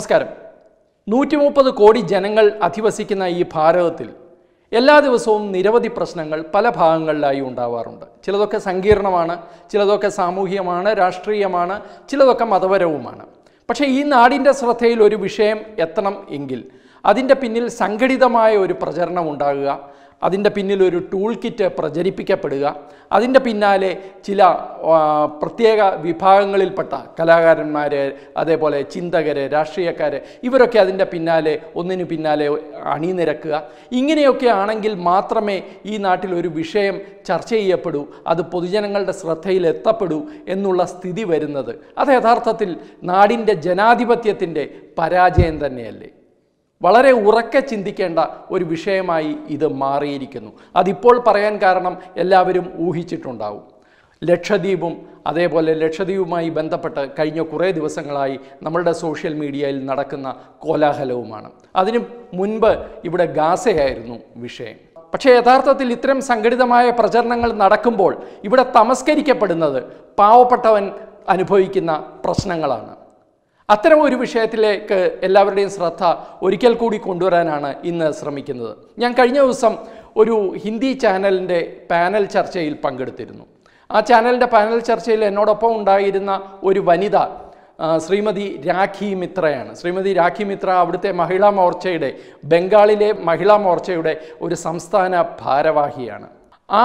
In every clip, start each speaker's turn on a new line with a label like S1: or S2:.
S1: നമസ്കാരം നൂറ്റി മുപ്പത് കോടി ജനങ്ങൾ അധിവസിക്കുന്ന ഈ ഭാരതത്തിൽ എല്ലാ ദിവസവും നിരവധി പ്രശ്നങ്ങൾ പല ഭാഗങ്ങളിലായി ഉണ്ടാവാറുണ്ട് ചിലതൊക്കെ സങ്കീർണമാണ് ചിലതൊക്കെ സാമൂഹികമാണ് രാഷ്ട്രീയമാണ് ചിലതൊക്കെ മതപരവുമാണ് പക്ഷേ ഈ നാടിൻ്റെ ശ്രദ്ധയിൽ ഒരു വിഷയം എത്തണം എങ്കിൽ അതിൻ്റെ പിന്നിൽ സംഘടിതമായ ഒരു പ്രചരണം ഉണ്ടാകുക അതിൻ്റെ പിന്നിൽ ഒരു ടൂൾ കിറ്റ് പ്രചരിപ്പിക്കപ്പെടുക അതിൻ്റെ പിന്നാലെ ചില പ്രത്യേക വിഭാഗങ്ങളിൽപ്പെട്ട കലാകാരന്മാർ അതേപോലെ ചിന്തകർ രാഷ്ട്രീയക്കാർ ഇവരൊക്കെ അതിൻ്റെ പിന്നാലെ ഒന്നിനു പിന്നാലെ അണിനിരക്കുക ഇങ്ങനെയൊക്കെ ആണെങ്കിൽ മാത്രമേ ഈ നാട്ടിൽ ഒരു വിഷയം ചർച്ച ചെയ്യപ്പെടൂ അത് പൊതുജനങ്ങളുടെ ശ്രദ്ധയിൽ എത്തപ്പെടൂ എന്നുള്ള സ്ഥിതി വരുന്നത് അത് യഥാർത്ഥത്തിൽ നാടിൻ്റെ ജനാധിപത്യത്തിൻ്റെ പരാജയം തന്നെയല്ലേ വളരെ ഉറക്കെ ചിന്തിക്കേണ്ട ഒരു വിഷയമായി ഇത് മാറിയിരിക്കുന്നു അതിപ്പോൾ പറയാൻ കാരണം എല്ലാവരും ഊഹിച്ചിട്ടുണ്ടാവും ലക്ഷദ്വീപും അതേപോലെ ലക്ഷദ്വീപുമായി ബന്ധപ്പെട്ട് കഴിഞ്ഞ കുറേ ദിവസങ്ങളായി നമ്മളുടെ സോഷ്യൽ മീഡിയയിൽ നടക്കുന്ന കോലാഹലവുമാണ് അതിന് മുൻപ് ഇവിടെ ഗാസയായിരുന്നു വിഷയം പക്ഷേ യഥാർത്ഥത്തിൽ ഇത്തരം സംഘടിതമായ പ്രചരണങ്ങൾ നടക്കുമ്പോൾ ഇവിടെ തമസ്കരിക്കപ്പെടുന്നത് പാവപ്പെട്ടവൻ അനുഭവിക്കുന്ന പ്രശ്നങ്ങളാണ് അത്തരം ഒരു വിഷയത്തിലേക്ക് എല്ലാവരുടെയും ശ്രദ്ധ ഒരിക്കൽ കൂടി കൊണ്ടുവരാനാണ് ഇന്ന് ശ്രമിക്കുന്നത് ഞാൻ കഴിഞ്ഞ ദിവസം ഒരു ഹിന്ദി ചാനലിൻ്റെ പാനൽ ചർച്ചയിൽ പങ്കെടുത്തിരുന്നു ആ ചാനലിൻ്റെ പാനൽ ചർച്ചയിൽ എന്നോടൊപ്പം ഉണ്ടായിരുന്ന ഒരു വനിത ശ്രീമതി രാഖി മിത്രയാണ് ശ്രീമതി രാഖി മിത്ര അവിടുത്തെ മഹിളാ മോർച്ചയുടെ ബംഗാളിലെ മഹിളാ മോർച്ചയുടെ ഒരു സംസ്ഥാന ഭാരവാഹിയാണ് ആ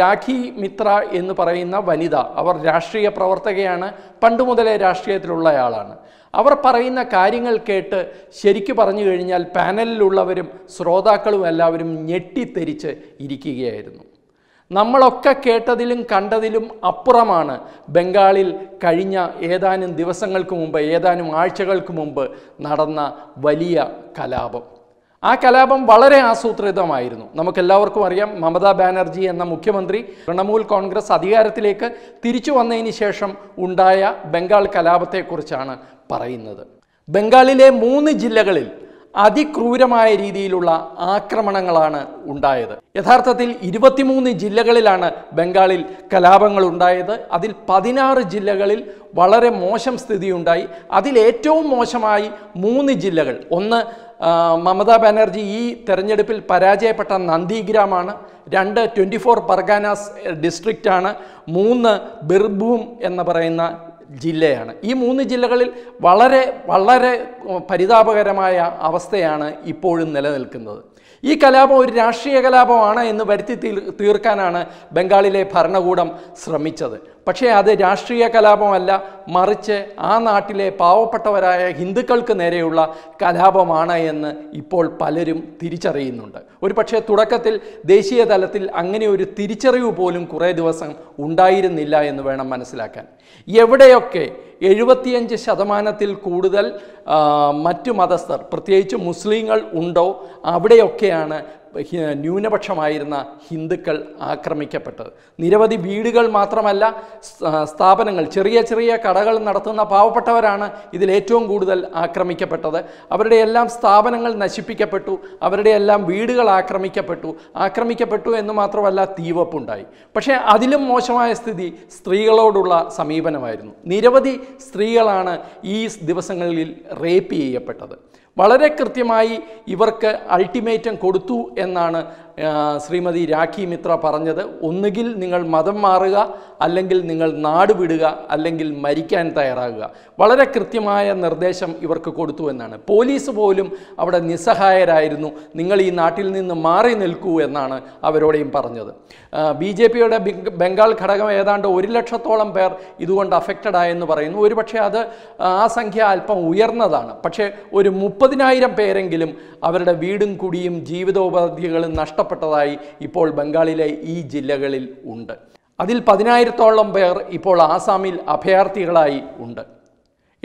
S1: രാഖി മിത്ര എന്ന് പറയുന്ന വനിത അവർ രാഷ്ട്രീയ പ്രവർത്തകയാണ് പണ്ട് മുതലേ രാഷ്ട്രീയത്തിലുള്ളയാളാണ് അവർ പറയുന്ന കാര്യങ്ങൾ കേട്ട് ശരിക്കു പറഞ്ഞു കഴിഞ്ഞാൽ പാനലിലുള്ളവരും ശ്രോതാക്കളും എല്ലാവരും ഞെട്ടിത്തെരിച്ച് ഇരിക്കുകയായിരുന്നു നമ്മളൊക്കെ കേട്ടതിലും കണ്ടതിലും അപ്പുറമാണ് ബംഗാളിൽ കഴിഞ്ഞ ഏതാനും ദിവസങ്ങൾക്ക് മുമ്പ് ഏതാനും ആഴ്ചകൾക്ക് മുമ്പ് നടന്ന വലിയ കലാപം ആ കലാപം വളരെ ആസൂത്രിതമായിരുന്നു നമുക്കെല്ലാവർക്കും അറിയാം മമതാ ബാനർജി എന്ന മുഖ്യമന്ത്രി തൃണമൂൽ കോൺഗ്രസ് അധികാരത്തിലേക്ക് തിരിച്ചു വന്നതിന് ശേഷം ഉണ്ടായ ബംഗാൾ കലാപത്തെക്കുറിച്ചാണ് പറയുന്നത് ബംഗാളിലെ മൂന്ന് ജില്ലകളിൽ അതിക്രൂരമായ രീതിയിലുള്ള ആക്രമണങ്ങളാണ് ഉണ്ടായത് യഥാർത്ഥത്തിൽ ഇരുപത്തിമൂന്ന് ജില്ലകളിലാണ് ബംഗാളിൽ കലാപങ്ങൾ ഉണ്ടായത് അതിൽ പതിനാറ് ജില്ലകളിൽ വളരെ മോശം സ്ഥിതിയുണ്ടായി അതിലേറ്റവും മോശമായി മൂന്ന് ജില്ലകൾ ഒന്ന് മമതാ ബാനർജി ഈ തെരഞ്ഞെടുപ്പിൽ പരാജയപ്പെട്ട നന്ദിഗ്രാമാണ് രണ്ട് ട്വൻറ്റി ഫോർ പർഗാനാസ് ഡിസ്ട്രിക്റ്റാണ് മൂന്ന് ബിർഭൂം എന്ന് പറയുന്ന ജില്ലയാണ് ഈ മൂന്ന് ജില്ലകളിൽ വളരെ വളരെ പരിതാപകരമായ അവസ്ഥയാണ് ഇപ്പോഴും നിലനിൽക്കുന്നത് ഈ കലാപം ഒരു രാഷ്ട്രീയ കലാപമാണ് എന്ന് വരുത്തി തീർക്കാനാണ് ബംഗാളിലെ ഭരണകൂടം ശ്രമിച്ചത് പക്ഷേ അത് രാഷ്ട്രീയ കലാപമല്ല മറിച്ച് ആ നാട്ടിലെ പാവപ്പെട്ടവരായ ഹിന്ദുക്കൾക്ക് നേരെയുള്ള കലാപമാണ് എന്ന് ഇപ്പോൾ പലരും തിരിച്ചറിയുന്നുണ്ട് ഒരു പക്ഷേ തുടക്കത്തിൽ ദേശീയ തലത്തിൽ അങ്ങനെ ഒരു തിരിച്ചറിവ് പോലും കുറേ ദിവസം ഉണ്ടായിരുന്നില്ല എന്ന് വേണം മനസ്സിലാക്കാൻ എവിടെയൊക്കെ എഴുപത്തിയഞ്ച് ശതമാനത്തിൽ കൂടുതൽ മറ്റു മതസ്ഥർ പ്രത്യേകിച്ച് മുസ്ലിങ്ങൾ ഉണ്ടോ അവിടെയൊക്കെയാണ് ന്യൂനപക്ഷമായിരുന്ന ഹിന്ദുക്കൾ ആക്രമിക്കപ്പെട്ടത് നിരവധി വീടുകൾ മാത്രമല്ല സ്ഥാപനങ്ങൾ ചെറിയ ചെറിയ കടകൾ നടത്തുന്ന പാവപ്പെട്ടവരാണ് ഇതിൽ ഏറ്റവും കൂടുതൽ ആക്രമിക്കപ്പെട്ടത് അവരുടെ എല്ലാം സ്ഥാപനങ്ങൾ നശിപ്പിക്കപ്പെട്ടു അവരുടെ എല്ലാം വീടുകൾ ആക്രമിക്കപ്പെട്ടു ആക്രമിക്കപ്പെട്ടു എന്ന് മാത്രമല്ല തീവപ്പുണ്ടായി പക്ഷേ അതിലും മോശമായ സ്ഥിതി സ്ത്രീകളോടുള്ള സമീപനമായിരുന്നു നിരവധി സ്ത്രീകളാണ് ഈ ദിവസങ്ങളിൽ റേപ്പ് ചെയ്യപ്പെട്ടത് വളരെ കൃത്യമായി ഇവർക്ക് അൾട്ടിമേറ്റം കൊടുത്തു എന്നാണ് ശ്രീമതി രാഖി മിത്ര പറഞ്ഞത് ഒന്നുകിൽ നിങ്ങൾ മതം മാറുക അല്ലെങ്കിൽ നിങ്ങൾ നാട് വിടുക അല്ലെങ്കിൽ മരിക്കാൻ തയ്യാറാകുക വളരെ കൃത്യമായ നിർദ്ദേശം ഇവർക്ക് കൊടുത്തു എന്നാണ് പോലീസ് പോലും അവിടെ നിസ്സഹായരായിരുന്നു നിങ്ങൾ ഈ നാട്ടിൽ നിന്ന് മാറി നിൽക്കൂ എന്നാണ് അവരോടെയും പറഞ്ഞത് ബി ജെ പിയുടെ ബംഗാൾ ഘടകം ഏതാണ്ട് ഒരു ലക്ഷത്തോളം പേർ ഇതുകൊണ്ട് അഫക്റ്റഡ് ആയെന്ന് പറയുന്നു ഒരുപക്ഷെ അത് ആ സംഖ്യ അല്പം ഉയർന്നതാണ് പക്ഷേ ഒരു മുപ്പതിനായിരം പേരെങ്കിലും അവരുടെ വീടും കുടിയും ജീവിതോപാധികളും നഷ്ടപ്പെട്ടു നഷ്ടപ്പെട്ടതായി ഇപ്പോൾ ബംഗാളിലെ ഈ ജില്ലകളിൽ ഉണ്ട് അതിൽ പതിനായിരത്തോളം പേർ ഇപ്പോൾ ആസാമിൽ അഭയാർത്ഥികളായി ഉണ്ട്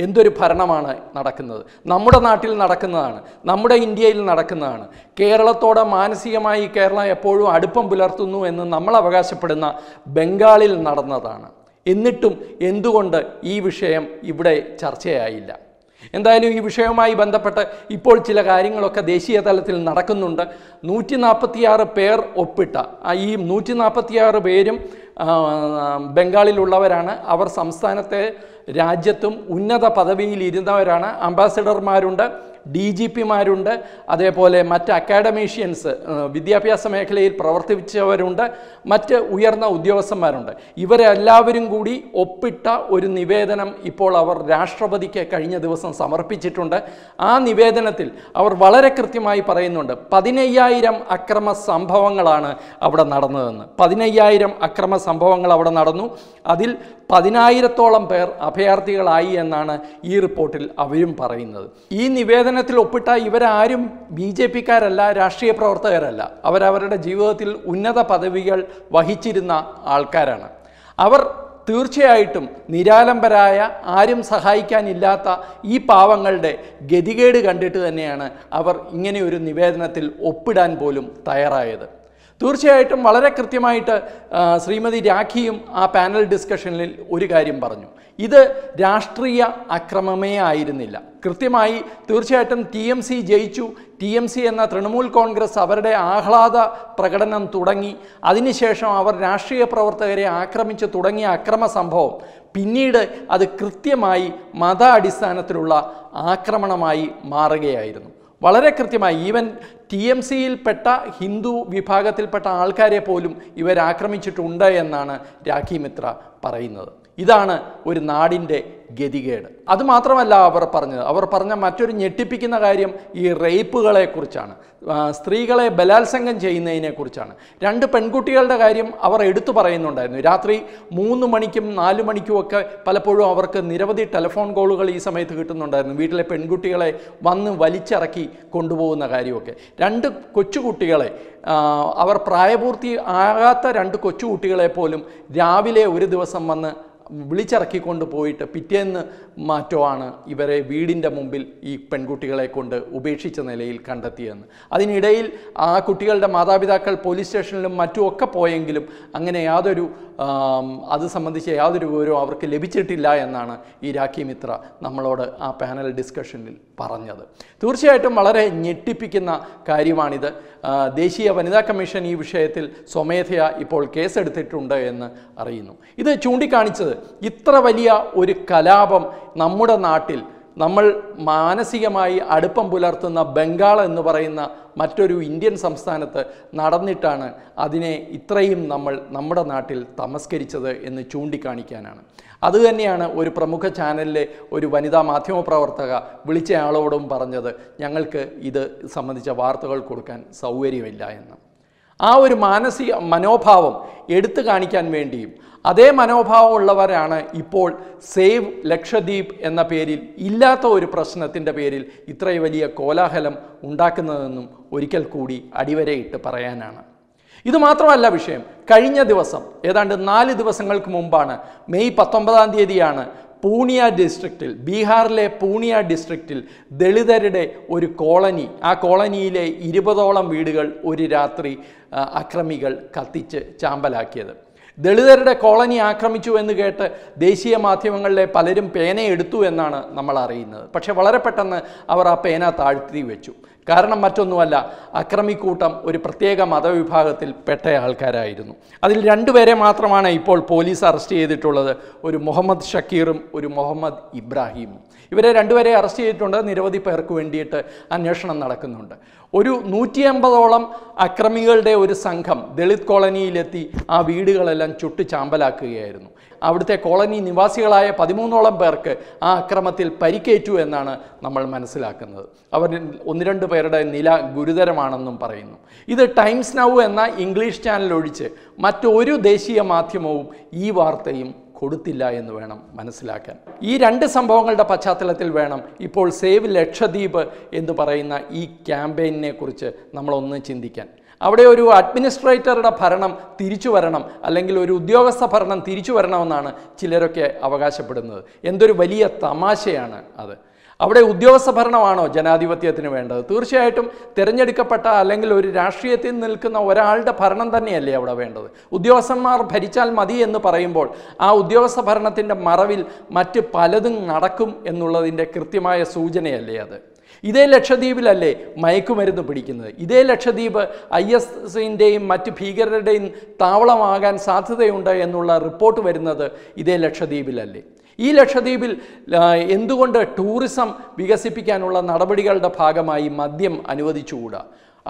S1: എന്തൊരു ഭരണമാണ് നടക്കുന്നത് നമ്മുടെ നാട്ടിൽ നടക്കുന്നതാണ് നമ്മുടെ ഇന്ത്യയിൽ നടക്കുന്നതാണ് കേരളത്തോടെ മാനസികമായി കേരളം എപ്പോഴും അടുപ്പം പുലർത്തുന്നു എന്ന് നമ്മൾ അവകാശപ്പെടുന്ന ബംഗാളിൽ നടന്നതാണ് എന്നിട്ടും എന്തുകൊണ്ട് ഈ വിഷയം ഇവിടെ ചർച്ചയായില്ല എന്തായാലും ഈ വിഷയവുമായി ബന്ധപ്പെട്ട് ഇപ്പോൾ ചില കാര്യങ്ങളൊക്കെ ദേശീയ തലത്തിൽ നടക്കുന്നുണ്ട് നൂറ്റി നാൽപ്പത്തിയാറ് പേർ ഒപ്പിട്ട ഈ നൂറ്റി നാൽപ്പത്തിയാറ് പേരും ബംഗാളിലുള്ളവരാണ് അവർ സംസ്ഥാനത്തെ രാജ്യത്തും ഉന്നത പദവിയിൽ ഇരുന്നവരാണ് അംബാസിഡർമാരുണ്ട് ഡി ജി പിമാരുണ്ട് അതേപോലെ മറ്റ് അക്കാഡമീഷ്യൻസ് വിദ്യാഭ്യാസ മേഖലയിൽ പ്രവർത്തിച്ചവരുണ്ട് മറ്റ് ഉയർന്ന ഉദ്യോഗസ്ഥന്മാരുണ്ട് ഇവരെല്ലാവരും കൂടി ഒപ്പിട്ട ഒരു നിവേദനം ഇപ്പോൾ അവർ രാഷ്ട്രപതിക്ക് കഴിഞ്ഞ ദിവസം സമർപ്പിച്ചിട്ടുണ്ട് ആ നിവേദനത്തിൽ അവർ വളരെ കൃത്യമായി പറയുന്നുണ്ട് പതിനയ്യായിരം അക്രമ സംഭവങ്ങളാണ് അവിടെ നടന്നതെന്ന് പതിനയ്യായിരം അക്രമ സംഭവങ്ങൾ അവിടെ നടന്നു അതിൽ പതിനായിരത്തോളം പേർ അഭയാർത്ഥികളായി എന്നാണ് ഈ റിപ്പോർട്ടിൽ അവരും പറയുന്നത് ഈ നിവേദനത്തിൽ ഒപ്പിട്ട ഇവരാരും ബി ജെ പിക്കാരല്ല രാഷ്ട്രീയ പ്രവർത്തകരല്ല അവരവരുടെ ജീവിതത്തിൽ ഉന്നത പദവികൾ വഹിച്ചിരുന്ന ആൾക്കാരാണ് അവർ തീർച്ചയായിട്ടും നിരാലംബരായ ആരും സഹായിക്കാനില്ലാത്ത ഈ പാവങ്ങളുടെ ഗതികേട് കണ്ടിട്ട് തന്നെയാണ് അവർ ഇങ്ങനെയൊരു നിവേദനത്തിൽ ഒപ്പിടാൻ പോലും തയ്യാറായത് തീർച്ചയായിട്ടും വളരെ കൃത്യമായിട്ട് ശ്രീമതി രാഖിയും ആ പാനൽ ഡിസ്കഷനിൽ ഒരു കാര്യം പറഞ്ഞു ഇത് രാഷ്ട്രീയ അക്രമമേ ആയിരുന്നില്ല കൃത്യമായി തീർച്ചയായിട്ടും ടി എം സി ജയിച്ചു ടി എം സി എന്ന തൃണമൂൽ കോൺഗ്രസ് അവരുടെ ആഹ്ലാദ പ്രകടനം തുടങ്ങി അതിനുശേഷം അവർ രാഷ്ട്രീയ പ്രവർത്തകരെ ആക്രമിച്ചു തുടങ്ങിയ അക്രമ സംഭവം പിന്നീട് അത് കൃത്യമായി മത അടിസ്ഥാനത്തിലുള്ള ആക്രമണമായി മാറുകയായിരുന്നു വളരെ കൃത്യമായി ഈവൻ ടി എം സിയിൽപ്പെട്ട ഹിന്ദു വിഭാഗത്തിൽപ്പെട്ട ആൾക്കാരെ പോലും ഇവരാക്രമിച്ചിട്ടുണ്ട് എന്നാണ് രാഖി മിത്ര പറയുന്നത് ഇതാണ് ഒരു നാടിൻ്റെ ഗതികേട് അതുമാത്രമല്ല അവർ പറഞ്ഞത് അവർ പറഞ്ഞ മറ്റൊരു ഞെട്ടിപ്പിക്കുന്ന കാര്യം ഈ റേപ്പുകളെക്കുറിച്ചാണ് സ്ത്രീകളെ ബലാത്സംഗം ചെയ്യുന്നതിനെക്കുറിച്ചാണ് രണ്ട് പെൺകുട്ടികളുടെ കാര്യം അവർ എടുത്തു പറയുന്നുണ്ടായിരുന്നു രാത്രി മൂന്ന് മണിക്കും നാല് മണിക്കും ഒക്കെ പലപ്പോഴും അവർക്ക് നിരവധി ടെലിഫോൺ കോളുകൾ ഈ സമയത്ത് കിട്ടുന്നുണ്ടായിരുന്നു വീട്ടിലെ പെൺകുട്ടികളെ വന്ന് വലിച്ചിറക്കി കൊണ്ടുപോകുന്ന കാര്യമൊക്കെ രണ്ട് കൊച്ചുകുട്ടികളെ അവർ പ്രായപൂർത്തി ആകാത്ത രണ്ട് കൊച്ചുകുട്ടികളെ പോലും രാവിലെ ഒരു ദിവസം വന്ന് വിളിച്ചിറക്കിക്കൊണ്ട് പോയിട്ട് പിറ്റേന്ന് മാറ്റമാണ് ഇവരെ വീടിൻ്റെ മുമ്പിൽ ഈ പെൺകുട്ടികളെ കൊണ്ട് ഉപേക്ഷിച്ച നിലയിൽ കണ്ടെത്തിയെന്ന് അതിനിടയിൽ ആ കുട്ടികളുടെ മാതാപിതാക്കൾ പോലീസ് സ്റ്റേഷനിലും മറ്റുമൊക്കെ പോയെങ്കിലും അങ്ങനെ യാതൊരു അത് സംബന്ധിച്ച യാതൊരു വിവരവും അവർക്ക് ലഭിച്ചിട്ടില്ല എന്നാണ് ഈ രാഖി മിത്ര നമ്മളോട് ആ പാനൽ ഡിസ്കഷനിൽ പറഞ്ഞത് തീർച്ചയായിട്ടും വളരെ ഞെട്ടിപ്പിക്കുന്ന കാര്യമാണിത് ദേശീയ വനിതാ കമ്മീഷൻ ഈ വിഷയത്തിൽ സ്വമേധയാ ഇപ്പോൾ കേസെടുത്തിട്ടുണ്ട് എന്ന് അറിയുന്നു ഇത് ചൂണ്ടിക്കാണിച്ചത് ഇത്ര വലിയ ഒരു കലാപം നമ്മുടെ നാട്ടിൽ നമ്മൾ മാനസികമായി അടുപ്പം പുലർത്തുന്ന ബംഗാൾ എന്ന് പറയുന്ന മറ്റൊരു ഇന്ത്യൻ സംസ്ഥാനത്ത് നടന്നിട്ടാണ് അതിനെ ഇത്രയും നമ്മൾ നമ്മുടെ നാട്ടിൽ തമസ്കരിച്ചത് എന്ന് ചൂണ്ടിക്കാണിക്കാനാണ് അതുതന്നെയാണ് ഒരു പ്രമുഖ ചാനലിലെ ഒരു വനിതാ മാധ്യമപ്രവർത്തക വിളിച്ച ആളോടും പറഞ്ഞത് ഞങ്ങൾക്ക് ഇത് സംബന്ധിച്ച വാർത്തകൾ കൊടുക്കാൻ സൗകര്യമില്ല എന്ന് ആ ഒരു മാനസിക മനോഭാവം എടുത്തു കാണിക്കാൻ വേണ്ടിയും അതേ മനോഭാവമുള്ളവരാണ് ഇപ്പോൾ സേവ് ലക്ഷദ്വീപ് എന്ന പേരിൽ ഇല്ലാത്ത ഒരു പ്രശ്നത്തിൻ്റെ പേരിൽ ഇത്രയും വലിയ കോലാഹലം ഉണ്ടാക്കുന്നതെന്നും ഒരിക്കൽ കൂടി അടിവരയിട്ട് പറയാനാണ് ഇത് മാത്രമല്ല വിഷയം കഴിഞ്ഞ ദിവസം ഏതാണ്ട് നാല് ദിവസങ്ങൾക്ക് മുമ്പാണ് മെയ് പത്തൊമ്പതാം തീയതിയാണ് പൂണിയ ഡിസ്ട്രിക്റ്റിൽ ബീഹാറിലെ പൂണിയ ഡിസ്ട്രിക്റ്റിൽ ദളിതരുടെ ഒരു കോളനി ആ കോളനിയിലെ ഇരുപതോളം വീടുകൾ ഒരു രാത്രി അക്രമികൾ കത്തിച്ച് ചാമ്പലാക്കിയത് ദളിതരുടെ കോളനി ആക്രമിച്ചു എന്ന് കേട്ട് ദേശീയ മാധ്യമങ്ങളിലെ പലരും പേന എടുത്തു എന്നാണ് നമ്മൾ അറിയുന്നത് പക്ഷേ വളരെ പെട്ടെന്ന് അവർ ആ പേന താഴ്ത്തി വെച്ചു കാരണം മറ്റൊന്നുമല്ല അക്രമിക്കൂട്ടം ഒരു പ്രത്യേക മതവിഭാഗത്തിൽ പെട്ട ആൾക്കാരായിരുന്നു അതിൽ രണ്ടുപേരെ മാത്രമാണ് ഇപ്പോൾ പോലീസ് അറസ്റ്റ് ചെയ്തിട്ടുള്ളത് ഒരു മുഹമ്മദ് ഷക്കീറും ഒരു മുഹമ്മദ് ഇബ്രാഹിമും ഇവരെ രണ്ടുപേരെ അറസ്റ്റ് ചെയ്തിട്ടുണ്ട് നിരവധി പേർക്ക് വേണ്ടിയിട്ട് അന്വേഷണം നടക്കുന്നുണ്ട് ഒരു നൂറ്റി അമ്പതോളം അക്രമികളുടെ ഒരു സംഘം ദളിത് കോളനിയിലെത്തി ആ വീടുകളെല്ലാം ചുട്ടു ചാമ്പലാക്കുകയായിരുന്നു അവിടുത്തെ കോളനി നിവാസികളായ പതിമൂന്നോളം പേർക്ക് ആ അക്രമത്തിൽ പരിക്കേറ്റു എന്നാണ് നമ്മൾ മനസ്സിലാക്കുന്നത് അവർ ഒന്ന് രണ്ട് പേരുടെ നില ഗുരുതരമാണെന്നും പറയുന്നു ഇത് ടൈംസ് നൗ എന്ന ഇംഗ്ലീഷ് ചാനൽ ഒഴിച്ച് മറ്റൊരു ദേശീയ മാധ്യമവും ഈ വാർത്തയും കൊടുത്തില്ല എന്ന് വേണം മനസ്സിലാക്കാൻ ഈ രണ്ട് സംഭവങ്ങളുടെ പശ്ചാത്തലത്തിൽ വേണം ഇപ്പോൾ സേവ് ലക്ഷദ്വീപ് എന്ന് പറയുന്ന ഈ ക്യാമ്പയിനെ കുറിച്ച് നമ്മളൊന്ന് ചിന്തിക്കാൻ അവിടെ ഒരു അഡ്മിനിസ്ട്രേറ്ററുടെ ഭരണം തിരിച്ചു വരണം അല്ലെങ്കിൽ ഒരു ഉദ്യോഗസ്ഥ ഭരണം തിരിച്ചു വരണമെന്നാണ് ചിലരൊക്കെ അവകാശപ്പെടുന്നത് എന്തൊരു വലിയ തമാശയാണ് അത് അവിടെ ഉദ്യോഗസ്ഥ ഭരണമാണോ ജനാധിപത്യത്തിന് വേണ്ടത് തീർച്ചയായിട്ടും തിരഞ്ഞെടുക്കപ്പെട്ട അല്ലെങ്കിൽ ഒരു രാഷ്ട്രീയത്തിൽ നിൽക്കുന്ന ഒരാളുടെ ഭരണം തന്നെയല്ലേ അവിടെ വേണ്ടത് ഉദ്യോഗസ്ഥന്മാർ ഭരിച്ചാൽ മതി എന്ന് പറയുമ്പോൾ ആ ഉദ്യോഗസ്ഥ ഭരണത്തിൻ്റെ മറവിൽ മറ്റ് പലതും നടക്കും എന്നുള്ളതിൻ്റെ കൃത്യമായ സൂചനയല്ലേ അത് ഇതേ ലക്ഷദ്വീപിലല്ലേ മയക്കുമരുന്ന് പിടിക്കുന്നത് ഇതേ ലക്ഷദ്വീപ് ഐ എസിൻ്റെയും മറ്റ് ഭീകരരുടെയും താവളമാകാൻ സാധ്യതയുണ്ട് എന്നുള്ള റിപ്പോർട്ട് വരുന്നത് ഇതേ ലക്ഷദ്വീപിലല്ലേ ഈ ലക്ഷദ്വീപിൽ എന്തുകൊണ്ട് ടൂറിസം വികസിപ്പിക്കാനുള്ള നടപടികളുടെ ഭാഗമായി മദ്യം അനുവദിച്ചുകൂടാ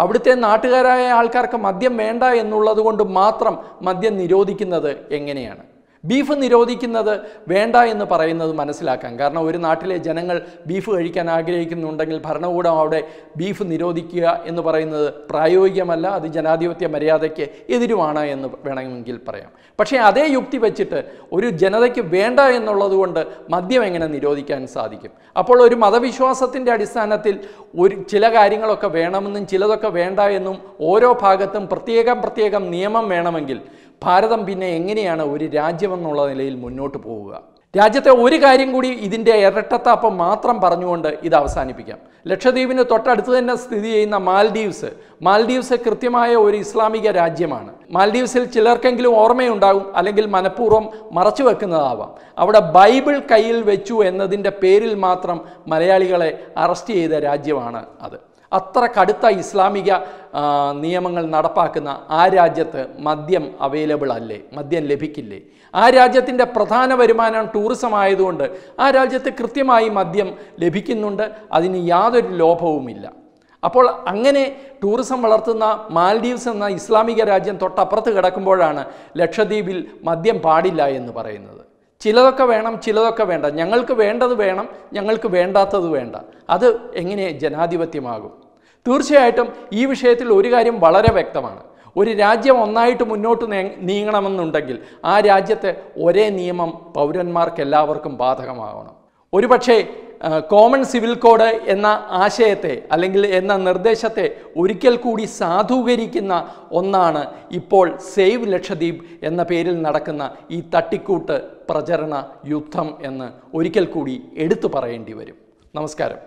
S1: അവിടുത്തെ നാട്ടുകാരായ ആൾക്കാർക്ക് മദ്യം വേണ്ട എന്നുള്ളത് കൊണ്ട് മാത്രം മദ്യം നിരോധിക്കുന്നത് എങ്ങനെയാണ് ബീഫ് നിരോധിക്കുന്നത് വേണ്ട എന്ന് പറയുന്നത് മനസ്സിലാക്കാം കാരണം ഒരു നാട്ടിലെ ജനങ്ങൾ ബീഫ് കഴിക്കാൻ ആഗ്രഹിക്കുന്നുണ്ടെങ്കിൽ ഭരണകൂടം അവിടെ ബീഫ് നിരോധിക്കുക എന്ന് പറയുന്നത് പ്രായോഗികമല്ല അത് ജനാധിപത്യ മര്യാദയ്ക്ക് എതിരുമാണ് എന്ന് വേണമെങ്കിൽ പറയാം പക്ഷേ അതേ യുക്തി വെച്ചിട്ട് ഒരു ജനതയ്ക്ക് വേണ്ട എന്നുള്ളതുകൊണ്ട് മദ്യം എങ്ങനെ നിരോധിക്കാൻ സാധിക്കും അപ്പോൾ ഒരു മതവിശ്വാസത്തിൻ്റെ അടിസ്ഥാനത്തിൽ ഒരു ചില കാര്യങ്ങളൊക്കെ വേണമെന്നും ചിലതൊക്കെ വേണ്ട എന്നും ഓരോ ഭാഗത്തും പ്രത്യേകം പ്രത്യേകം നിയമം വേണമെങ്കിൽ ഭാരതം പിന്നെ എങ്ങനെയാണ് ഒരു രാജ്യമെന്നുള്ള നിലയിൽ മുന്നോട്ട് പോവുക രാജ്യത്തെ ഒരു കാര്യം കൂടി ഇതിൻ്റെ ഇരട്ടത്താപ്പം മാത്രം പറഞ്ഞുകൊണ്ട് ഇത് അവസാനിപ്പിക്കാം ലക്ഷദ്വീപിന് തൊട്ടടുത്ത് തന്നെ സ്ഥിതി ചെയ്യുന്ന മാൽഡീവ്സ് മാൽഡീവ്സ് കൃത്യമായ ഒരു ഇസ്ലാമിക രാജ്യമാണ് മാൽഡീവ്സിൽ ചിലർക്കെങ്കിലും ഓർമ്മയുണ്ടാകും അല്ലെങ്കിൽ മനഃപൂർവ്വം മറച്ചു വെക്കുന്നതാവാം അവിടെ ബൈബിൾ കയ്യിൽ വെച്ചു എന്നതിൻ്റെ പേരിൽ മാത്രം മലയാളികളെ അറസ്റ്റ് ചെയ്ത രാജ്യമാണ് അത് അത്ര കടുത്ത ഇസ്ലാമിക നിയമങ്ങൾ നടപ്പാക്കുന്ന ആ രാജ്യത്ത് മദ്യം അവൈലബിൾ അല്ലേ മദ്യം ലഭിക്കില്ലേ ആ രാജ്യത്തിൻ്റെ പ്രധാന വരുമാനം ടൂറിസം ആയതുകൊണ്ട് ആ രാജ്യത്ത് കൃത്യമായി മദ്യം ലഭിക്കുന്നുണ്ട് അതിന് യാതൊരു ലോഭവുമില്ല അപ്പോൾ അങ്ങനെ ടൂറിസം വളർത്തുന്ന മാൽഡീവ്സ് എന്ന ഇസ്ലാമിക രാജ്യം തൊട്ടപ്പുറത്ത് കിടക്കുമ്പോഴാണ് ലക്ഷദ്വീപിൽ മദ്യം പാടില്ല എന്ന് പറയുന്നത് ചിലതൊക്കെ വേണം ചിലതൊക്കെ വേണ്ട ഞങ്ങൾക്ക് വേണ്ടത് വേണം ഞങ്ങൾക്ക് വേണ്ടാത്തത് വേണ്ട അത് എങ്ങനെ ജനാധിപത്യമാകും തീർച്ചയായിട്ടും ഈ വിഷയത്തിൽ ഒരു കാര്യം വളരെ വ്യക്തമാണ് ഒരു രാജ്യം ഒന്നായിട്ട് മുന്നോട്ട് നീങ്ങണമെന്നുണ്ടെങ്കിൽ ആ രാജ്യത്തെ ഒരേ നിയമം പൗരന്മാർക്ക് എല്ലാവർക്കും ബാധകമാകണം ഒരുപക്ഷേ കോമൺ സിവിൽ കോഡ് എന്ന ആശയത്തെ അല്ലെങ്കിൽ എന്ന നിർദ്ദേശത്തെ ഒരിക്കൽ കൂടി സാധൂകരിക്കുന്ന ഒന്നാണ് ഇപ്പോൾ സേവ് ലക്ഷദ്വീപ് എന്ന പേരിൽ നടക്കുന്ന ഈ തട്ടിക്കൂട്ട് പ്രചരണ യുദ്ധം എന്ന് ഒരിക്കൽ കൂടി എടുത്തു പറയേണ്ടി വരും നമസ്കാരം